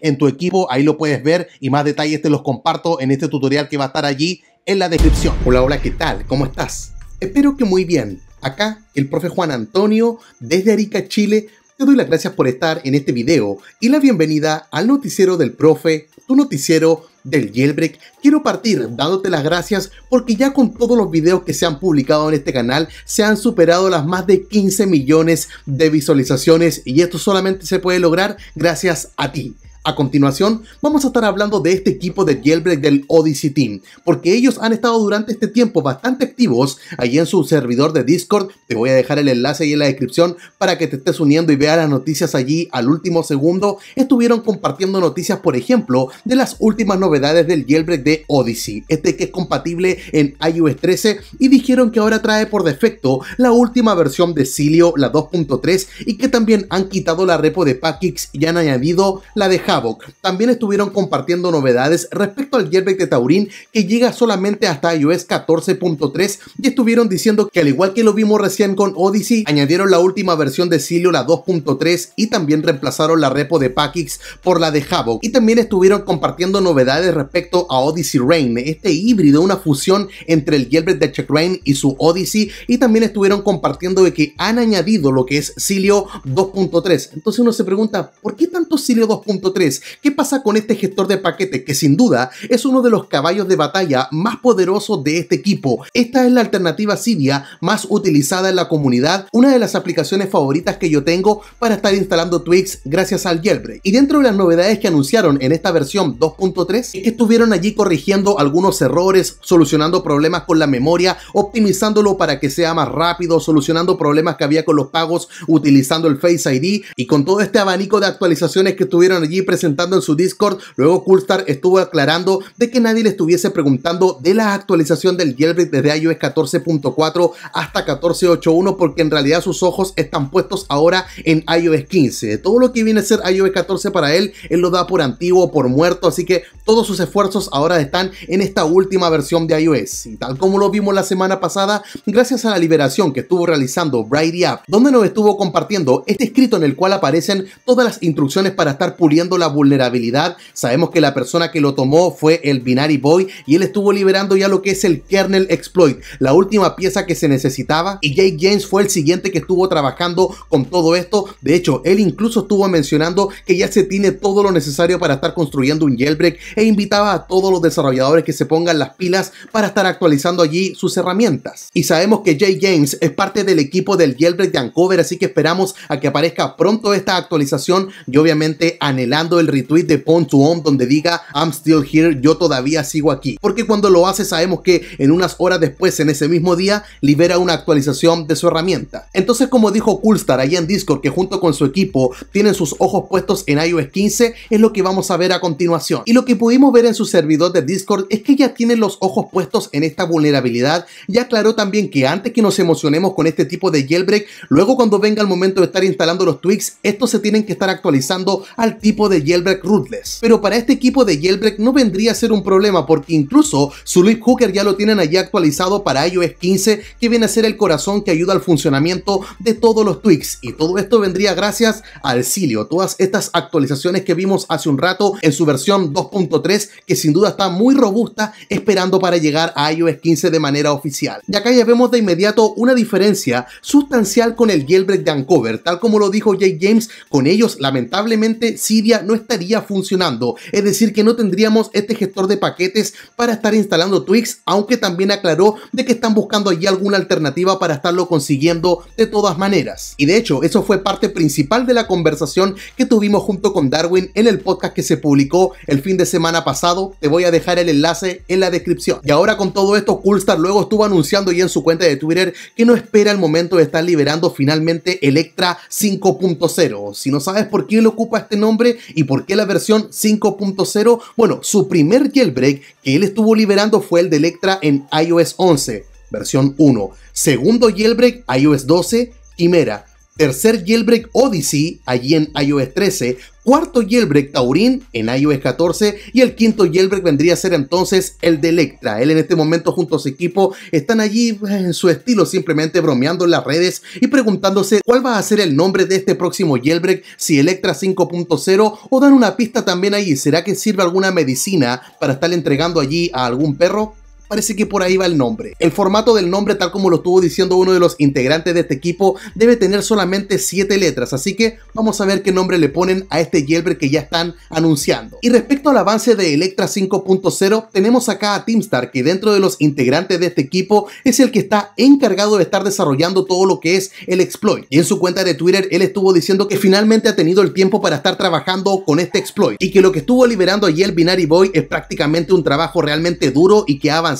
en tu equipo, ahí lo puedes ver y más detalles te los comparto en este tutorial que va a estar allí en la descripción. Hola, hola, ¿qué tal? ¿Cómo estás? Espero que muy bien. Acá el profe Juan Antonio desde Arica, Chile. Te doy las gracias por estar en este video y la bienvenida al noticiero del profe, tu noticiero del jailbreak, quiero partir dándote las gracias porque ya con todos los videos que se han publicado en este canal se han superado las más de 15 millones de visualizaciones y esto solamente se puede lograr gracias a ti. A continuación, vamos a estar hablando de este equipo de Jailbreak del Odyssey Team, porque ellos han estado durante este tiempo bastante activos allí en su servidor de Discord. Te voy a dejar el enlace ahí en la descripción para que te estés uniendo y veas las noticias allí al último segundo. Estuvieron compartiendo noticias, por ejemplo, de las últimas novedades del jailbreak de Odyssey, este que es compatible en iOS 13 y dijeron que ahora trae por defecto la última versión de Silio, la 2.3, y que también han quitado la repo de Packix y han añadido la de Havoc también estuvieron compartiendo novedades respecto al jailbreak de Taurin que llega solamente hasta iOS 14.3 y estuvieron diciendo que al igual que lo vimos recién con Odyssey, añadieron la última versión de Silio, la 2.3 y también reemplazaron la repo de Pakix por la de Havoc y también estuvieron compartiendo novedades respecto a Odyssey Rain, este híbrido, una fusión entre el jailbreak de Check Rain y su Odyssey y también estuvieron compartiendo de que han añadido lo que es Silio 2.3. Entonces uno se pregunta, ¿por qué tanto Silio 2.3? ¿qué pasa con este gestor de paquetes que sin duda es uno de los caballos de batalla más poderosos de este equipo? Esta es la alternativa Cydia más utilizada en la comunidad, una de las aplicaciones favoritas que yo tengo para estar instalando Twix gracias al jailbreak. Y dentro de las novedades que anunciaron en esta versión 2.3 es que estuvieron allí corrigiendo algunos errores, solucionando problemas con la memoria, optimizándolo para que sea más rápido, solucionando problemas que había con los pagos utilizando el Face ID y con todo este abanico de actualizaciones que estuvieron allí presentando en su Discord. Luego Coolstar estuvo aclarando de que nadie le estuviese preguntando de la actualización del jailbreak desde iOS 14.4 hasta 14.81 porque en realidad sus ojos están puestos ahora en iOS 15. Todo lo que viene a ser iOS 14 para él, él lo da por antiguo, por muerto, así que todos sus esfuerzos ahora están en esta última versión de iOS. Y tal como lo vimos la semana pasada, gracias a la liberación que estuvo realizando Brighty App, donde nos estuvo compartiendo este escrito en el cual aparecen todas las instrucciones para estar puliendo la vulnerabilidad. Sabemos que la persona que lo tomó fue el Binary Boy y él estuvo liberando ya lo que es el kernel exploit, la última pieza que se necesitaba. Y Jay James fue el siguiente que estuvo trabajando con todo esto. De hecho, él incluso estuvo mencionando que ya se tiene todo lo necesario para estar construyendo un jailbreak e invitaba a todos los desarrolladores que se pongan las pilas para estar actualizando allí sus herramientas. Y sabemos que Jay James es parte del equipo del jailbreak de Ancover, así que esperamos a que aparezca pronto esta actualización y obviamente anhelando el retweet de Pon to Home donde diga I'm still here, yo todavía sigo aquí. Porque cuando lo hace sabemos que en unas horas después, en ese mismo día, libera una actualización de su herramienta. Entonces, como dijo Coolstar ahí en Discord, que junto con su equipo tienen sus ojos puestos en iOS 15, es lo que vamos a ver a continuación. Y lo que pudimos ver en su servidor de Discord es que ya tienen los ojos puestos en esta vulnerabilidad. y aclaró también que antes que nos emocionemos con este tipo de jailbreak, luego cuando venga el momento de estar instalando los tweaks, estos se tienen que estar actualizando al tipo de de jailbreak rootless. Pero para este equipo de jailbreak no vendría a ser un problema porque incluso su Leap hooker ya lo tienen allí actualizado para iOS 15 que viene a ser el corazón que ayuda al funcionamiento de todos los tweaks y todo esto vendría gracias al Cilio, todas estas actualizaciones que vimos hace un rato en su versión 2.3 que sin duda está muy robusta esperando para llegar a iOS 15 de manera oficial. Y acá ya vemos de inmediato una diferencia sustancial con el jailbreak de Uncover, tal como lo dijo Jake James, con ellos lamentablemente Cydia no estaría funcionando. Es decir, que no tendríamos este gestor de paquetes para estar instalando Twix, aunque también aclaró de que están buscando allí alguna alternativa para estarlo consiguiendo de todas maneras. Y de hecho, eso fue parte principal de la conversación que tuvimos junto con Darwin en el podcast que se publicó el fin de semana pasado. Te voy a dejar el enlace en la descripción. Y ahora con todo esto, Coolstar luego estuvo anunciando ya en su cuenta de Twitter que no espera el momento de estar liberando finalmente Electra 5.0. Si no sabes por qué le ocupa este nombre, ¿Y por qué la versión 5.0? Bueno, su primer jailbreak que él estuvo liberando fue el de Electra en iOS 11, versión 1. Segundo jailbreak, iOS 12, Quimera. Tercer jailbreak Odyssey, allí en iOS 13 cuarto Yelbrek Taurin en iOS 14 y el quinto Yelbrek vendría a ser entonces el de Electra. Él en este momento junto a su equipo están allí pues, en su estilo simplemente bromeando en las redes y preguntándose cuál va a ser el nombre de este próximo Yelbrek. si Electra 5.0 o dan una pista también ahí, ¿será que sirve alguna medicina para estar entregando allí a algún perro? Parece que por ahí va el nombre. El formato del nombre, tal como lo estuvo diciendo uno de los integrantes de este equipo, debe tener solamente 7 letras, así que vamos a ver qué nombre le ponen a este jailbreak que ya están anunciando. Y respecto al avance de Electra 5.0, tenemos acá a Teamstar, que dentro de los integrantes de este equipo es el que está encargado de estar desarrollando todo lo que es el exploit. Y en su cuenta de Twitter, él estuvo diciendo que finalmente ha tenido el tiempo para estar trabajando con este exploit y que lo que estuvo liberando a el Binary Boy es prácticamente un trabajo realmente duro y que ha avanzado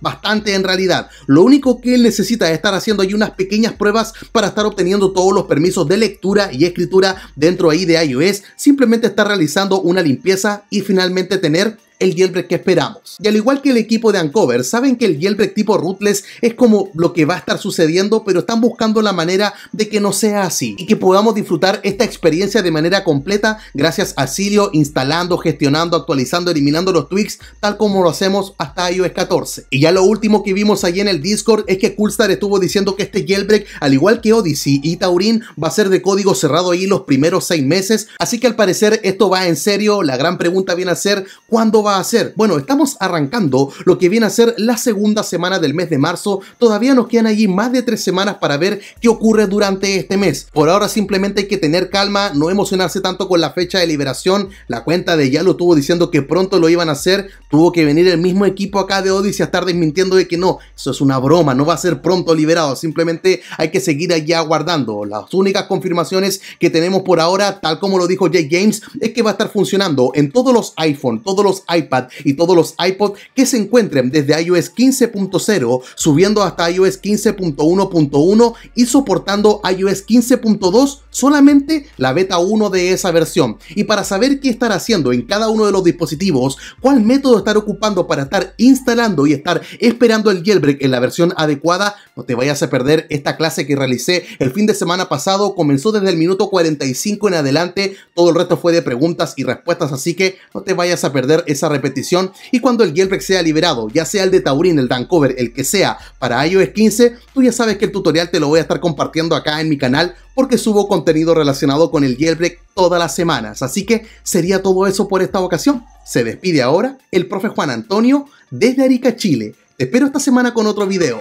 bastante en realidad. Lo único que él necesita es estar haciendo ahí unas pequeñas pruebas para estar obteniendo todos los permisos de lectura y escritura dentro ahí de iOS. Simplemente está realizando una limpieza y finalmente tener el jailbreak que esperamos. Y al igual que el equipo de Ancover saben que el jailbreak tipo rootless es como lo que va a estar sucediendo, pero están buscando la manera de que no sea así y que podamos disfrutar esta experiencia de manera completa gracias a Silio instalando, gestionando, actualizando, eliminando los tweaks tal como lo hacemos hasta iOS 14. Y ya lo último que vimos ahí en el Discord es que Coolstar estuvo diciendo que este jailbreak, al igual que Odyssey y Taurin, va a ser de código cerrado ahí los primeros seis meses, así que al parecer esto va en serio, la gran pregunta viene a ser ¿cuándo a hacer? Bueno, estamos arrancando lo que viene a ser la segunda semana del mes de marzo. Todavía nos quedan allí más de tres semanas para ver qué ocurre durante este mes. Por ahora simplemente hay que tener calma, no emocionarse tanto con la fecha de liberación. La cuenta de ya lo tuvo diciendo que pronto lo iban a hacer. Tuvo que venir el mismo equipo acá de Odyssey a estar desmintiendo de que no, eso es una broma, no va a ser pronto liberado. Simplemente hay que seguir allí aguardando. Las únicas confirmaciones que tenemos por ahora, tal como lo dijo Jay James, es que va a estar funcionando en todos los iPhone, todos los iPad y todos los iPod que se encuentren desde iOS 15.0 subiendo hasta iOS 15.1.1 y soportando iOS 15.2 solamente la beta 1 de esa versión. Y para saber qué estar haciendo en cada uno de los dispositivos, cuál método estar ocupando para estar instalando y estar esperando el jailbreak en la versión adecuada, no te vayas a perder esta clase que realicé el fin de semana pasado, comenzó desde el minuto 45 en adelante, todo el resto fue de preguntas y respuestas, así que no te vayas a perder esa repetición y cuando el jailbreak sea liberado, ya sea el de Taurin, el Dancover, el que sea, para iOS 15, tú ya sabes que el tutorial te lo voy a estar compartiendo acá en mi canal porque subo contenido relacionado con el jailbreak todas las semanas. Así que sería todo eso por esta ocasión. Se despide ahora el profe Juan Antonio desde Arica, Chile. Te espero esta semana con otro video.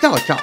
Chao, chao.